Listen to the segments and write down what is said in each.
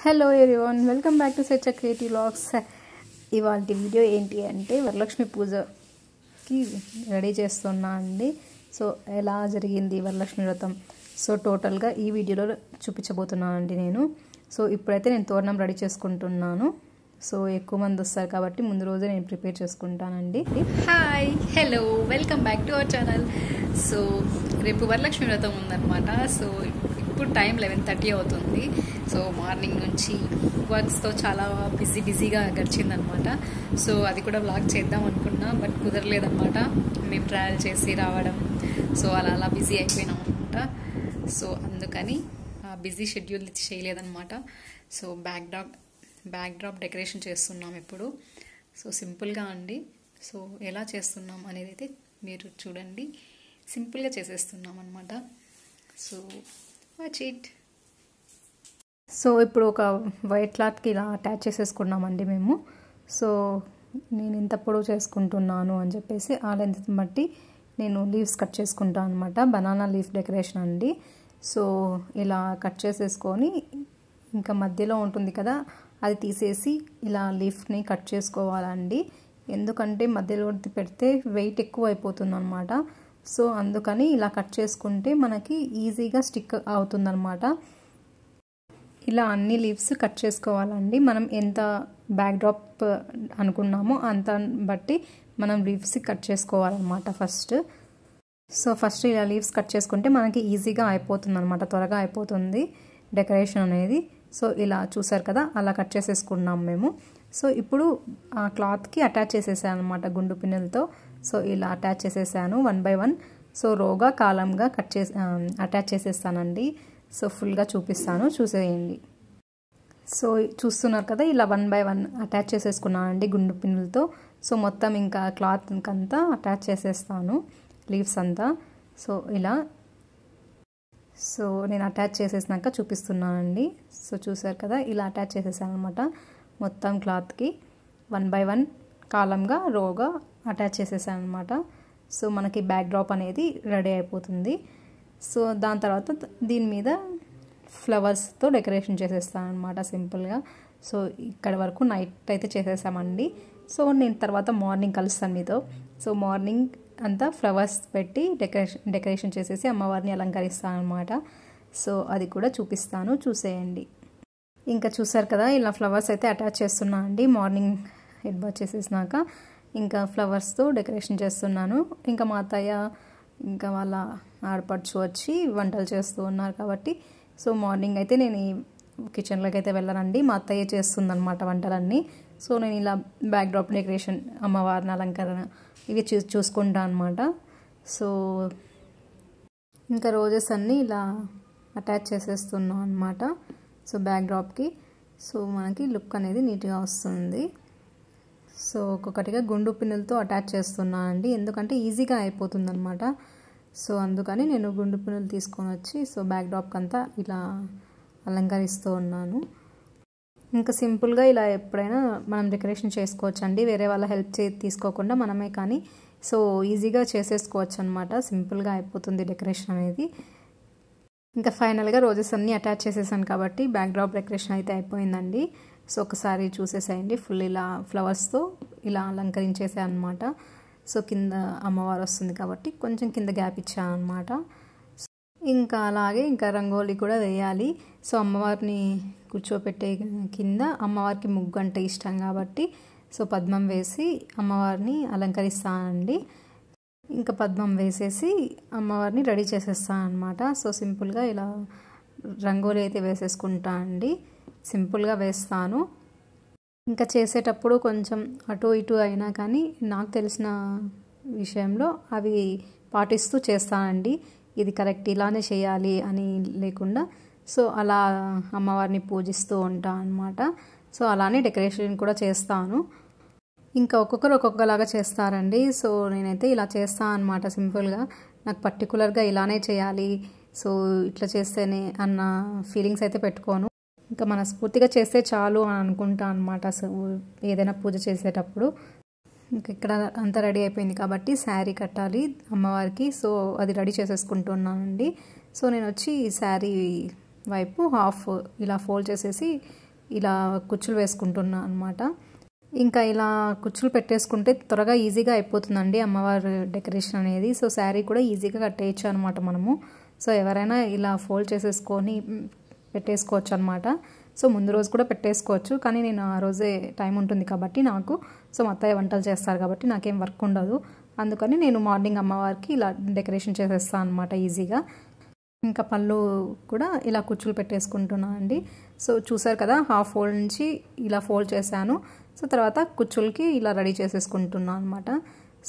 hello everyone welcome back to such creative logs ఇవాళ video ఏంటి అంటే వరలక్ష్మి పూజకి రెడీ చేస్తున్నా అండి సో ఎలా జరిగింది వరలక్ష్మి వ్రతం సో టోటల్గా ఈ వీడియోలో చూపించబోతున్నాను అండి నేను సో ఇప్పుడైతే నేను తోరణం రెడీ చేసుకుంటున్నాను సో ఎక్కువ మంది వస్తారు కాబట్టి ముందు రోజే నేను ప్రిపేర్ చేసుకుంటానండి hi hello welcome back to our channel so రేపు వరలక్ష్మి వ్రతం ఉందన్నమాట సో ఇప్పుడు టైం లెవెన్ థర్టీ అవుతుంది సో మార్నింగ్ నుంచి వర్క్స్తో చాలా బిజీ బిజీగా గడిచిందనమాట సో అది కూడా బ్లాగ్ చేద్దాం అనుకున్నా బట్ కుదరలేదనమాట మేము ట్రావెల్ చేసి రావడం సో అలా అలా బిజీ అయిపోయినాం అనమాట సో అందుకని బిజీ షెడ్యూల్ చేయలేదనమాట so backdrop backdrop decoration చేస్తున్నాం ఇప్పుడు సో సింపుల్గా అండి సో ఎలా చేస్తున్నాం అనేది అయితే మీరు చూడండి సింపుల్గా చేసేస్తున్నాం అనమాట సో వాచ్ ఇట్ సో ఇప్పుడు ఒక వైట్ క్లాత్కి ఇలా అటాచ్ చేసేసుకున్నామండి మేము సో నేను ఇంత పొడవు చేసుకుంటున్నాను అని చెప్పేసి ఆ లెంత్ బట్టి నేను లీవ్స్ కట్ చేసుకుంటాను అనమాట బనానా లీఫ్ డెకరేషన్ అండి సో ఇలా కట్ చేసేసుకొని ఇంకా మధ్యలో ఉంటుంది కదా అది తీసేసి ఇలా లీఫ్ని కట్ చేసుకోవాలండి ఎందుకంటే మధ్యలో పెడితే వెయిట్ ఎక్కువ అయిపోతుంది అనమాట సో అందుకని ఇలా కట్ చేసుకుంటే మనకి ఈజీగా స్టిక్ అవుతుందన్నమాట ఇలా అన్ని లీవ్స్ కట్ చేసుకోవాలండి మనం ఎంత బ్యాక్డ్రాప్ uh, అనుకున్నామో అంత బట్టి మనం లీవ్స్ కట్ చేసుకోవాలన్నమాట ఫస్ట్ సో ఫస్ట్ ఇలా లీవ్స్ కట్ చేసుకుంటే మనకి ఈజీగా అయిపోతుంది అనమాట త్వరగా అయిపోతుంది డెకరేషన్ అనేది సో ఇలా చూసారు కదా అలా కట్ చేసేసుకున్నాం మేము సో ఇప్పుడు ఆ క్లాత్కి అటాచ్ చేసేసాను అనమాట గుండు పిన్నెలతో సో ఇలా అటాచ్ చేసేసాను వన్ బై వన్ సో రోగా కాలంగా కట్ చేసి um, అటాచ్ చేసేస్తానండి సో ఫుల్గా చూపిస్తాను చూసేయండి సో చూస్తున్నారు కదా ఇలా వన్ బై వన్ అటాచ్ చేసేసుకున్నానండి గుండు పిన్నులతో సో మొత్తం ఇంకా క్లాత్ అంతా అటాచ్ చేసేస్తాను లీవ్స్ అంతా సో ఇలా సో నేను అటాచ్ చేసేసినాక చూపిస్తున్నానండి సో చూసారు కదా ఇలా అటాచ్ చేసేసాను అనమాట మొత్తం క్లాత్కి వన్ బై వన్ కాలంగా రోగా అటాచ్ చేసేసాను అనమాట సో మనకి బ్యాక్ డ్రాప్ అనేది రెడీ అయిపోతుంది సో దాని తర్వాత దీని మీద ఫ్లవర్స్తో డెకరేషన్ చేసేస్తాను అనమాట సింపుల్గా సో ఇక్కడ వరకు నైట్ అయితే చేసేసామండి సో నేను తర్వాత మార్నింగ్ కలుస్తాను మీతో సో మార్నింగ్ అంతా ఫ్లవర్స్ పెట్టి డెకరేషన్ డెకరేషన్ చేసేసి అమ్మవారిని అలంకరిస్తాను అనమాట సో అది కూడా చూపిస్తాను చూసేయండి ఇంకా చూసారు కదా ఇలా ఫ్లవర్స్ అయితే అటాచ్ చేస్తున్నా అండి మార్నింగ్ హెడ్ బాత్ చేసేసినాక ఇంకా ఫ్లవర్స్తో డెకరేషన్ చేస్తున్నాను ఇంకా మా అత్తయ్య ఇంకా వాళ్ళ ఆడపడుచు వచ్చి వంటలు చేస్తూ ఉన్నారు కాబట్టి సో మార్నింగ్ అయితే నేను కిచెన్లోకి అయితే వెళ్ళానండి మా అత్తయ్య చేస్తుందన్నమాట వంటలన్నీ సో నేను ఇలా బ్యాక్డ్రాప్ డెకరేషన్ అమ్మవారిని అలంకరణ ఇవి చూ చూసుకుంటా అనమాట సో ఇంకా రోజెస్ అన్నీ ఇలా అటాచ్ చేసేస్తున్నాం అనమాట సో బ్యాక్డ్రాప్కి సో మనకి లుక్ అనేది నీట్గా వస్తుంది సో ఒక్కొక్కటిగా గుండు పిన్నులతో అటాచ్ చేస్తున్నానండి ఎందుకంటే ఈజీగా అయిపోతుంది అనమాట సో అందుకని నేను గుండు పునులు తీసుకొని వచ్చి సో బ్యాక్ డ్రాప్కి అంతా ఇలా అలంకరిస్తూ ఉన్నాను ఇంకా సింపుల్గా ఇలా ఎప్పుడైనా మనం డెకరేషన్ చేసుకోవచ్చు అండి వేరే వాళ్ళ హెల్ప్ చే తీసుకోకుండా మనమే కానీ సో ఈజీగా చేసేసుకోవచ్చు అనమాట సింపుల్గా అయిపోతుంది డెకరేషన్ అనేది ఇంకా ఫైనల్గా రోజెస్ అన్నీ అటాచ్ చేసేసాను కాబట్టి బ్యాక్ డ్రాప్ డెకరేషన్ అయితే అయిపోయిందండి సో ఒకసారి చూసేసేయండి ఫుల్ ఇలా ఫ్లవర్స్తో ఇలా అలంకరించేసాను అనమాట సో కింద అమ్మవారు వస్తుంది కాబట్టి కొంచెం కింద గ్యాప్ ఇచ్చాను అనమాట ఇంకా అలాగే ఇంకా రంగోలీ కూడా వేయాలి సో అమ్మవారిని కూర్చోపెట్టే కింద అమ్మవారికి ముగ్గు అంటే ఇష్టం కాబట్టి సో పద్మం వేసి అమ్మవారిని అలంకరిస్తానండి ఇంకా పద్మం వేసేసి అమ్మవారిని రెడీ చేసేస్తాను అనమాట సో సింపుల్గా ఇలా రంగోలీ అయితే వేసేసుకుంటా అండి సింపుల్గా వేస్తాను ఇంకా చేసేటప్పుడు కొంచెం అటు ఇటు అయినా కానీ నాకు తెలిసిన విషయంలో అవి పాటిస్తూ చేస్తానండి ఇది కరెక్ట్ ఇలానే చేయాలి అని లేకుండా సో అలా అమ్మవారిని పూజిస్తూ ఉంటాను అనమాట సో అలానే డెకరేషన్ కూడా చేస్తాను ఇంకా ఒక్కొక్కరు ఒక్కొక్కలాగా చేస్తారండి సో నేనైతే ఇలా చేస్తాను అనమాట సింపుల్గా నాకు పర్టికులర్గా ఇలానే చేయాలి సో ఇట్లా చేస్తేనే అన్న ఫీలింగ్స్ అయితే పెట్టుకోను ఇంకా మనస్ఫూర్తిగా చేస్తే చాలు అని అనుకుంటా అనమాట ఏదైనా పూజ చేసేటప్పుడు ఇంకా ఇక్కడ అంతా రెడీ అయిపోయింది కాబట్టి శారీ కట్టాలి అమ్మవారికి సో అది రెడీ చేసేసుకుంటున్నానండి సో నేను వచ్చి శారీ వైపు హాఫ్ ఇలా ఫోల్డ్ చేసేసి ఇలా కుచ్చులు వేసుకుంటున్నా అనమాట ఇంకా ఇలా కుచ్చులు పెట్టేసుకుంటే త్వరగా ఈజీగా అయిపోతుందండి అమ్మవారి డెకరేషన్ అనేది సో శారీ కూడా ఈజీగా కట్టేయచ్చు అనమాట మనము సో ఎవరైనా ఇలా ఫోల్డ్ చేసేసుకొని పెట్టేసుకోవచ్చు అనమాట సో ముందు రోజు కూడా పెట్టేసుకోవచ్చు కానీ నేను ఆ రోజే టైం ఉంటుంది కాబట్టి నాకు సో మా వంటలు చేస్తారు కాబట్టి నాకేం వర్క్ ఉండదు అందుకని నేను మార్నింగ్ అమ్మవారికి ఇలా డెకరేషన్ చేసేస్తాను అనమాట ఈజీగా ఇంకా పళ్ళు కూడా ఇలా కుచ్చులు పెట్టేసుకుంటున్నాను అండి సో చూసారు కదా హాఫ్ ఫోల్డ్ నుంచి ఇలా ఫోల్డ్ చేశాను సో తర్వాత కుచ్చులకి ఇలా రెడీ చేసేసుకుంటున్నాను అనమాట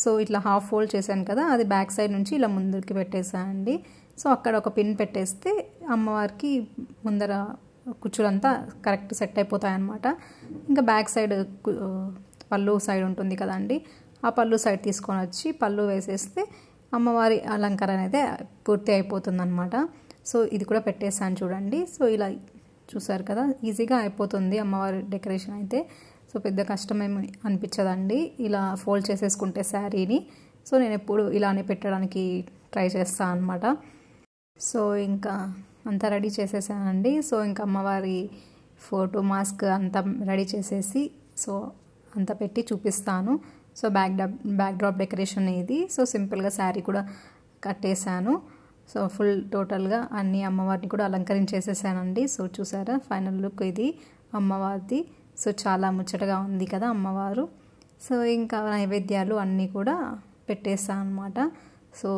సో ఇట్లా హాఫ్ ఫోల్డ్ చేశాను కదా అది బ్యాక్ సైడ్ నుంచి ఇలా ముందుకి అండి సో అక్కడ ఒక పిన్ పెట్టేస్తే అమ్మవారికి ముందర కూర్చులంతా కరెక్ట్ సెట్ అయిపోతాయన్నమాట ఇంకా బ్యాక్ సైడ్ పళ్ళు సైడ్ ఉంటుంది కదండి ఆ పళ్ళు సైడ్ తీసుకొని వచ్చి పళ్ళు వేసేస్తే అమ్మవారి అలంకరణ అనేది పూర్తి అయిపోతుందన్నమాట సో ఇది కూడా పెట్టేస్తాను చూడండి సో ఇలా చూసారు కదా ఈజీగా అయిపోతుంది అమ్మవారి డెకరేషన్ అయితే సో పెద్ద కష్టమేమి అనిపించదండి ఇలా ఫోల్డ్ చేసేసుకుంటే శారీని సో నేను ఎప్పుడు ఇలానే పెట్టడానికి ట్రై చేస్తాను అనమాట సో ఇంకా అంతా రెడీ చేసేసానండి సో ఇంకా అమ్మవారి ఫోటో మాస్క్ అంతా రెడీ చేసేసి సో అంతా పెట్టి చూపిస్తాను so back backdrop decoration ఇది సో సింపుల్గా శారీ కూడా కట్టేశాను సో ఫుల్ టోటల్గా అన్ని అమ్మవారిని కూడా అలంకరించేసేసానండి సో చూసారా ఫైనల్ లుక్ ఇది అమ్మవారిది సో చాలా ముచ్చటగా ఉంది కదా అమ్మవారు సో ఇంకా నైవేద్యాలు అన్నీ కూడా పెట్టేస్తాను అనమాట సో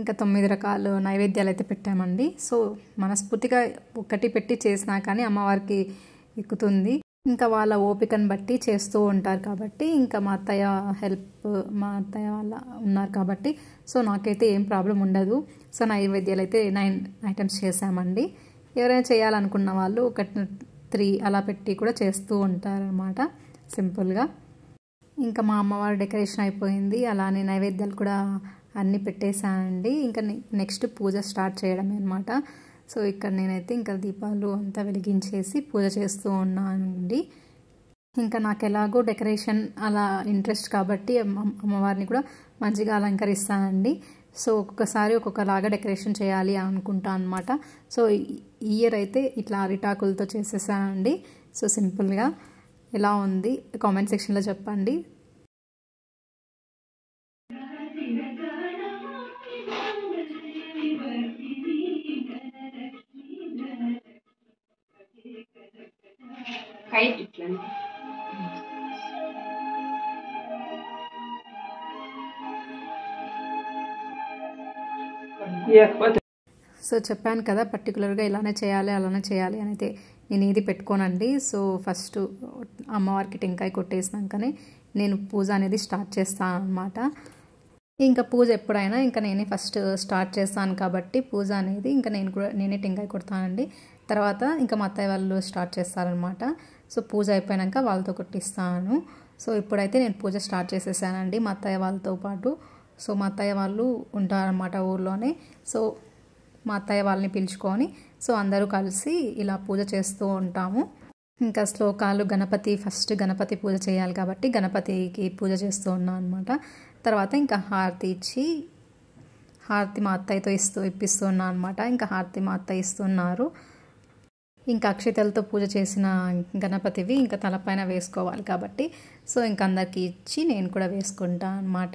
ఇంకా తొమ్మిది రకాలు నైవేద్యాలు అయితే పెట్టామండి సో మనస్ఫూర్తిగా ఒకటి పెట్టి చేసినా కానీ అమ్మవారికి ఎక్కుతుంది ఇంకా వాళ్ళ ఓపికను బట్టి చేస్తూ ఉంటారు కాబట్టి ఇంకా మా అత్తయ్య హెల్ప్ మా అత్తయ్య వాళ్ళ ఉన్నారు కాబట్టి సో నాకైతే ఏం ప్రాబ్లం ఉండదు సో నైవేద్యాలు అయితే నైన్ ఐటమ్స్ చేశామండి ఎవరైనా చేయాలనుకున్న వాళ్ళు ఒకటి త్రీ అలా పెట్టి కూడా చేస్తూ ఉంటారనమాట సింపుల్గా ఇంకా మా అమ్మవారు డెకరేషన్ అయిపోయింది అలానే నైవేద్యాలు కూడా అన్నీ పెట్టేశానండి ఇంకా నెక్స్ట్ పూజ స్టార్ట్ చేయడమే అనమాట సో ఇక్కడ నేనైతే ఇంకా దీపాలు అంతా వెలిగించేసి పూజ చేస్తూ ఉన్నానండి ఇంకా నాకు ఎలాగో డెకరేషన్ అలా ఇంట్రెస్ట్ కాబట్టి అమ్మవారిని కూడా మంచిగా అలంకరిస్తానండి సో ఒక్కొక్కసారి ఒక్కొక్కలాగా డెకరేషన్ చేయాలి అనుకుంటా అనమాట సో ఈ ఇయర్ అయితే ఇట్లా అరిటాకులతో చేసేసానండి సో సింపుల్గా ఎలా ఉంది కామెంట్ సెక్షన్లో చెప్పండి హైట్ ఇట్లనే సో చెప్పాను కదా పర్టికులర్గా ఇలానే చేయాలి అలానే చేయాలి అనేది నేను ఇది పెట్టుకోనండి సో ఫస్ట్ అమ్మవారికి టెంకాయ కొట్టేసినాకనే నేను పూజ అనేది స్టార్ట్ చేస్తాను అనమాట ఇంకా పూజ ఎప్పుడైనా ఇంకా నేనే ఫస్ట్ స్టార్ట్ చేస్తాను కాబట్టి పూజ అనేది ఇంకా నేను కూడా నేనే టెంకాయ కొడతానండి తర్వాత ఇంకా మా అత్తయ్య వాళ్ళు స్టార్ట్ చేస్తారనమాట సో పూజ అయిపోయాక వాళ్ళతో కొట్టిస్తాను సో ఇప్పుడైతే నేను పూజ స్టార్ట్ చేసేసానండి మా అత్తయ్య వాళ్ళతో పాటు సో మా అత్తయ్య వాళ్ళు ఉంటారనమాట ఊర్లోనే సో మా అత్తయ్య వాళ్ళని పిలుచుకొని సో అందరూ కలిసి ఇలా పూజ చేస్తూ ఉంటాము ఇంకా శ్లోకాలు గణపతి ఫస్ట్ గణపతి పూజ చేయాలి కాబట్టి గణపతికి పూజ చేస్తూ ఉన్నాం అనమాట తర్వాత ఇంకా హారతి ఇచ్చి హారతి మా అత్తయ్యతో ఇస్తూ ఇప్పిస్తూ ఉన్నా అనమాట ఇంకా హారతి మా అత్తయ్య ఇస్తున్నారు ఇంకా అక్షతలతో పూజ చేసిన గణపతివి ఇంకా తలపైన వేసుకోవాలి కాబట్టి సో ఇంక అందరికీ ఇచ్చి నేను కూడా వేసుకుంటా అనమాట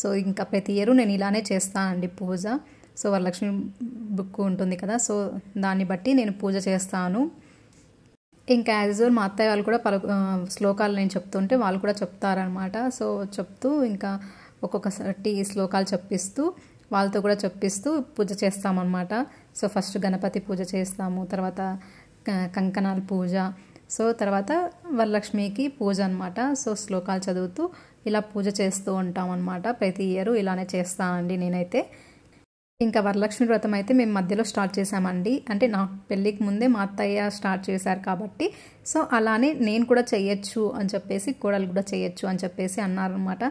సో ఇంకా ప్రతి ఇయర్ నేను ఇలానే చేస్తానండి పూజ సో వరలక్ష్మి బుక్ ఉంటుంది కదా సో దాన్ని బట్టి నేను పూజ చేస్తాను ఇంకా యాజ్ యూజువల్ మా అత్తయ్య వాళ్ళు కూడా పలు శ్లోకాలు నేను చెప్తుంటే వాళ్ళు కూడా చెప్తారనమాట సో చెప్తూ ఇంకా ఒక్కొక్కసారి శ్లోకాలు చెప్పిస్తూ వాళ్ళతో కూడా చెప్పిస్తూ పూజ చేస్తామన్నమాట సో ఫస్ట్ గణపతి పూజ చేస్తాము తర్వాత కంకణాల పూజ సో తర్వాత వరలక్ష్మికి పూజ అనమాట సో శ్లోకాలు చదువుతూ ఇలా పూజ చేస్తూ ఉంటాం అనమాట ప్రతి ఇయర్ ఇలానే చేస్తానండి నేనైతే ఇంకా వరలక్ష్మి వ్రతం అయితే మేము మధ్యలో స్టార్ట్ చేశామండి అంటే నా పెళ్ళికి ముందే మా అత్తయ్య స్టార్ట్ చేశారు కాబట్టి సో అలానే నేను కూడా చేయొచ్చు అని చెప్పేసి కోడలు కూడా చేయొచ్చు అని చెప్పేసి అన్నారనమాట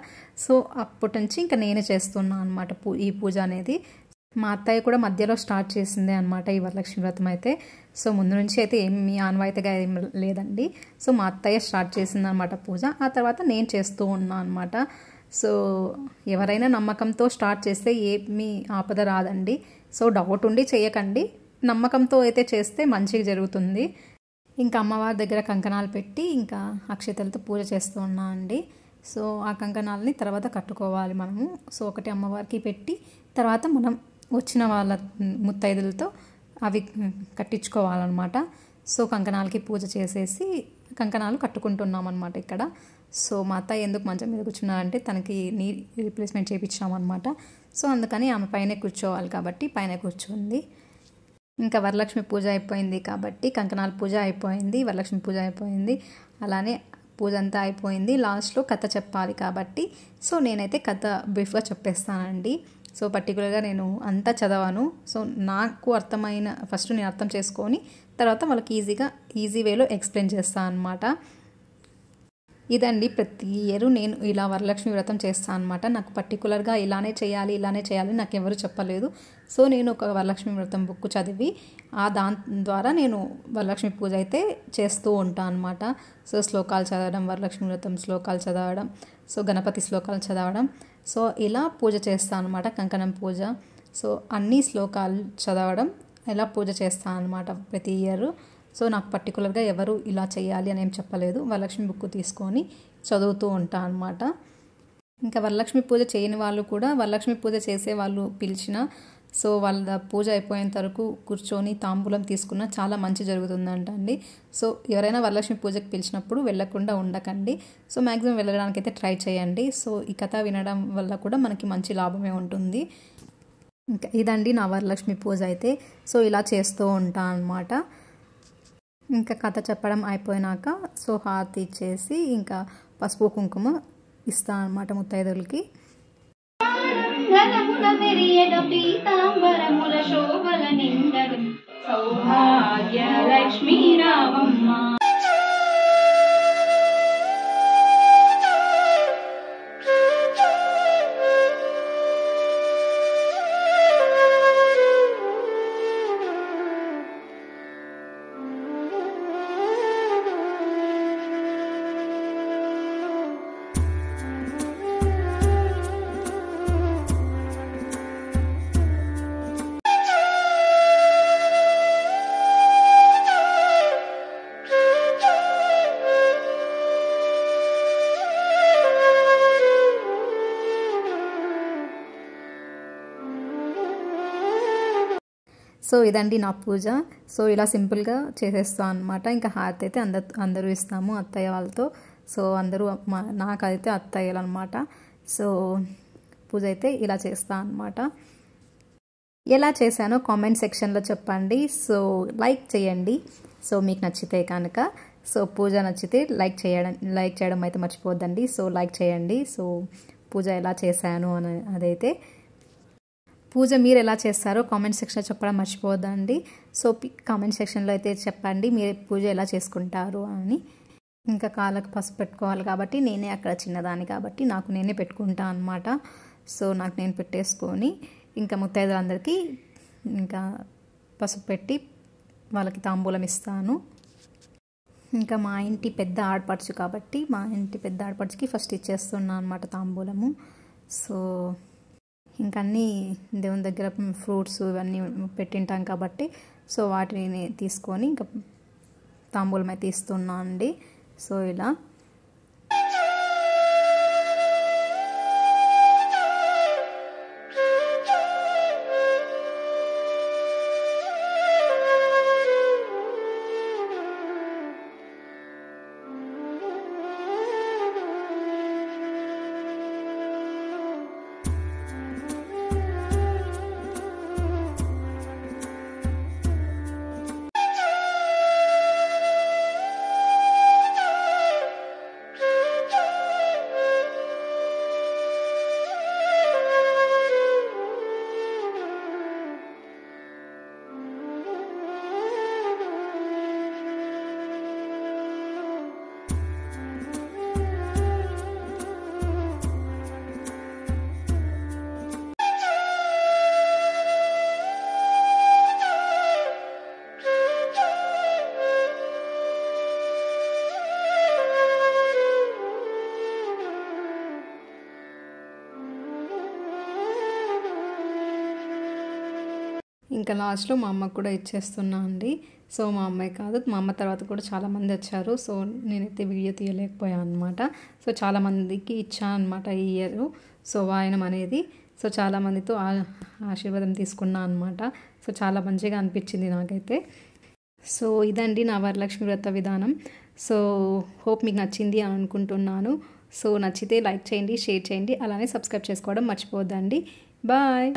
సో అప్పటి నుంచి ఇంకా నేనే చేస్తున్నాను అనమాట ఈ పూజ అనేది మా అత్తయ్య కూడా మధ్యలో స్టార్ట్ చేసిందే అనమాట ఈ వరలక్ష్మి వ్రతం అయితే సో ముందు నుంచి అయితే ఏమి ఆన్వాయితగా ఏం లేదండి సో మా అత్తయ్య స్టార్ట్ చేసింది అనమాట పూజ ఆ తర్వాత నేను చేస్తూ ఉన్నాను అనమాట సో ఎవరైనా నమ్మకంతో స్టార్ట్ చేస్తే ఏమీ ఆపద రాదండి సో డౌట్ ఉండి చేయకండి నమ్మకంతో అయితే చేస్తే మంచిగా జరుగుతుంది ఇంకా అమ్మవారి దగ్గర కంకణాలు పెట్టి ఇంకా అక్షతలతో పూజ చేస్తూ ఉన్నా అండి సో ఆ కంకణాలని తర్వాత కట్టుకోవాలి మనము సో ఒకటి అమ్మవారికి పెట్టి తర్వాత మనం వచ్చిన వాళ్ళ ముత్తైదులతో అవి కట్టించుకోవాలన్నమాట సో కంకణాలకి పూజ చేసేసి కంకణాలు కట్టుకుంటున్నాం అనమాట ఇక్కడ సో మా అత్తయ్య ఎందుకు మంచం మీద కూర్చున్నారంటే తనకి నీ రీప్లేస్మెంట్ చేయించామన్నమాట సో అందుకని ఆమె పైన కూర్చోవాలి కాబట్టి పైన కూర్చుంది ఇంకా వరలక్ష్మి పూజ అయిపోయింది కాబట్టి కంకణాల పూజ అయిపోయింది వరలక్ష్మి పూజ అయిపోయింది అలానే పూజ అంతా అయిపోయింది లాస్ట్లో కథ చెప్పాలి కాబట్టి సో నేనైతే కథ బ్రీఫ్గా చెప్పేస్తానండి సో పర్టికులర్గా నేను అంతా చదవాను సో నాకు అర్థమైన ఫస్ట్ నేను అర్థం చేసుకొని తర్వాత వాళ్ళకి ఈజీగా ఈజీ వేలో ఎక్స్ప్లెయిన్ చేస్తాను అనమాట ఇదండి ప్రతి ఇయర్ నేను ఇలా వరలక్ష్మి వ్రతం చేస్తాను అనమాట నాకు పర్టికులర్గా ఇలానే చేయాలి ఇలానే చేయాలి నాకు ఎవరు చెప్పలేదు సో నేను ఒక వరలక్ష్మి వ్రతం బుక్ చదివి ఆ దాని ద్వారా నేను వరలక్ష్మి పూజ అయితే చేస్తూ ఉంటాను అనమాట సో శ్లోకాలు చదవడం వరలక్ష్మి వ్రతం శ్లోకాలు చదవడం సో గణపతి శ్లోకాలు చదవడం సో ఇలా పూజ చేస్తాను అనమాట కంకణం పూజ సో అన్ని శ్లోకాలు చదవడం ఇలా పూజ చేస్తాను అనమాట ప్రతి ఇయరు సో నాకు పర్టికులర్గా ఎవరు ఇలా చేయాలి అని ఏం చెప్పలేదు వరలక్ష్మి బుక్ తీసుకొని చదువుతూ ఉంటా అనమాట ఇంకా వరలక్ష్మి పూజ చేయని వాళ్ళు కూడా వరలక్ష్మి పూజ చేసే వాళ్ళు పిలిచిన సో వాళ్ళ పూజ అయిపోయేంత వరకు కూర్చొని తాంబూలం తీసుకున్న చాలా మంచి జరుగుతుందంటండి సో ఎవరైనా వరలక్ష్మి పూజకి పిలిచినప్పుడు వెళ్ళకుండా ఉండకండి సో మ్యాక్సిమం వెళ్ళడానికి అయితే ట్రై చేయండి సో ఈ కథ వినడం వల్ల కూడా మనకి మంచి లాభమే ఉంటుంది ఇంకా ఇదండి నా వరలక్ష్మి పూజ అయితే సో ఇలా చేస్తూ ఉంటాను అనమాట ఇంకా కథ చెప్పడం అయిపోయినాక సో హారతి ఇచ్చేసి ఇంకా పసుపు కుంకుమ ఇస్తా అనమాట ముత్తైదులకి సౌభాగ్య లక్ష్మీరావమ్మా సో ఇదండి నా పూజ సో ఇలా సింపుల్గా చేసేస్తాం అనమాట ఇంకా హారతి అయితే అందరు అందరూ ఇస్తాము అత్తయ్య వాళ్ళతో సో అందరూ మా నాకైతే అత్తయ్యలు అనమాట సో పూజ అయితే ఇలా చేస్తాను అనమాట ఎలా చేశానో కామెంట్ సెక్షన్లో చెప్పండి సో లైక్ చేయండి సో మీకు నచ్చితే కనుక సో పూజ నచ్చితే లైక్ చేయడం లైక్ చేయడం అయితే మర్చిపోద్దండి సో లైక్ చేయండి సో పూజ ఎలా చేశాను అని అదైతే పూజ మీరు ఎలా చేస్తారో కామెంట్ సెక్షన్లో చెప్పడం మర్చిపోవద్దండి సో కామెంట్ సెక్షన్లో అయితే చెప్పండి మీరు పూజ ఎలా చేసుకుంటారు అని ఇంకా కాళ్ళకు పసుపు పెట్టుకోవాలి కాబట్టి నేనే అక్కడ చిన్నదాన్ని కాబట్టి నాకు నేనే పెట్టుకుంటా అనమాట సో నాకు నేను పెట్టేసుకొని ఇంకా ముత్తైదులందరికీ ఇంకా పసుపు పెట్టి వాళ్ళకి తాంబూలం ఇస్తాను ఇంకా మా ఇంటి పెద్ద ఆడపడుచు కాబట్టి మా ఇంటి పెద్ద ఆడపడుచుకి ఫస్ట్ ఇచ్చేస్తున్నా అనమాట తాంబూలము సో ఇంకా అన్నీ దేవుని దగ్గర ఫ్రూట్స్ ఇవన్నీ పెట్టింటాం కాబట్టి సో వాటిని తీసుకొని ఇంకా తాంబూలం అయితే ఇస్తున్నా అండి సో ఇలా ఇంకా లాస్ట్లో మా అమ్మకు కూడా ఇచ్చేస్తున్నా అండి సో మా అమ్మాయి కాదు మా అమ్మ తర్వాత కూడా చాలామంది వచ్చారు సో నేనైతే వీడియో తీయలేకపోయాను అనమాట సో చాలామందికి ఇచ్చాను అనమాట ఈ ఇయర్ సో వాయనం అనేది సో చాలామందితో ఆశీర్వాదం తీసుకున్నా అనమాట సో చాలా మంచిగా అనిపించింది నాకైతే సో ఇదండి నా వరలక్ష్మి వ్రత విధానం సో హోప్ మీకు నచ్చింది అని అనుకుంటున్నాను సో నచ్చితే లైక్ చేయండి షేర్ చేయండి అలానే సబ్స్క్రైబ్ చేసుకోవడం మర్చిపోద్దండి బాయ్